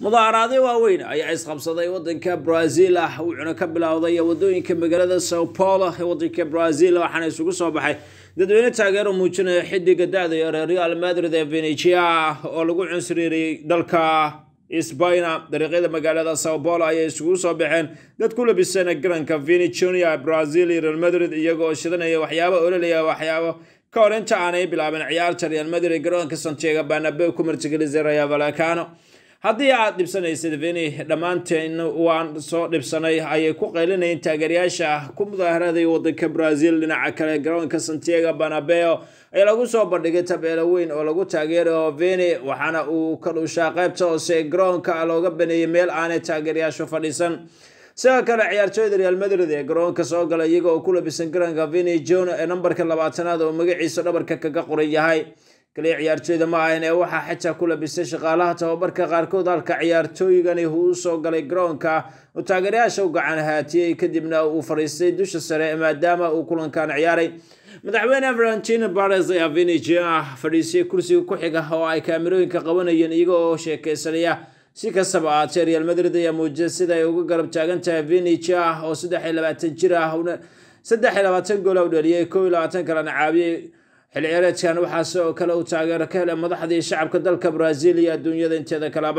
mudaaharaade waaweyn ayaa isqabsaday wadanka brazil ah wuxuuna ka bilowday wadooyinka magaalada sao paulo ee wadanka brazil waxaana isugu soo baxay dadweyne taageero muujinaya xidiga da-da yare real madrid ee venecia oo lagu cunsriiriyey dalka sbaina dariiqyada magaalada sao paulo ayay isugu soo baxeen dad ku labisan garanka venetonia brazil iyo real madrid iyagoo shidanaya waxyaabo ololaya waxyaabo ka hor inta aanay bilaabin ciyaarta real madrid garoonka santiago banabe ku martigelisay rayo valacano haddii aad dhibsanaysad veni dhammaanteen waan soo dhibsanay ayay ku qaylinayeen taageerayaasha ku mudaaharaday wadanka brazil dhinaca kale garoonka santiago banabeo ee lagu soo bandhigay tabeelo weyn oo lagu taageerayo vini waxaana uu ka dhuushaa qaybta hoose garoonka looga baneeyay meel aanay taageerayaashu fadhiisan sidoo kale ciyaartooyda real madrid ee garoonka soo gala iyaga oo ku labisan garanka veni jon ee nambarka labaatanaad oo magaciisa dhabarka kaga qoran yahay kaliya ciyaartooyda ma ahayn ee waxaa xitaa ku labistay shaqaalaha tababarka qaarkood halka ciyaartooygani uu soo galay garoonka u taageerayaasha u gacan haatiyey kadibna uu fadhiistay dusha sare maadaama uu kulankan ciyaaray madaxweyne valentina bares ayaa veniji ah fadhiisiyay kursiga ku xiga oo ay kaamirooyinka qabanayeen iyaga oo sheekaysanaya si kastaba aatee real madrid ayaa muujiyay sida ay uga garab taagan tahay veniji ah oo saddex iyo labaatan jir ah saddex iyo labaatan gool ah u dhaliyay kow iyo labaatan kalena caabiyey xilciyaareedkan waxaa sidoo kale uu taageero ka helay madaxdii shacabka dalka brazil iyo adduunyada inteeda kaleba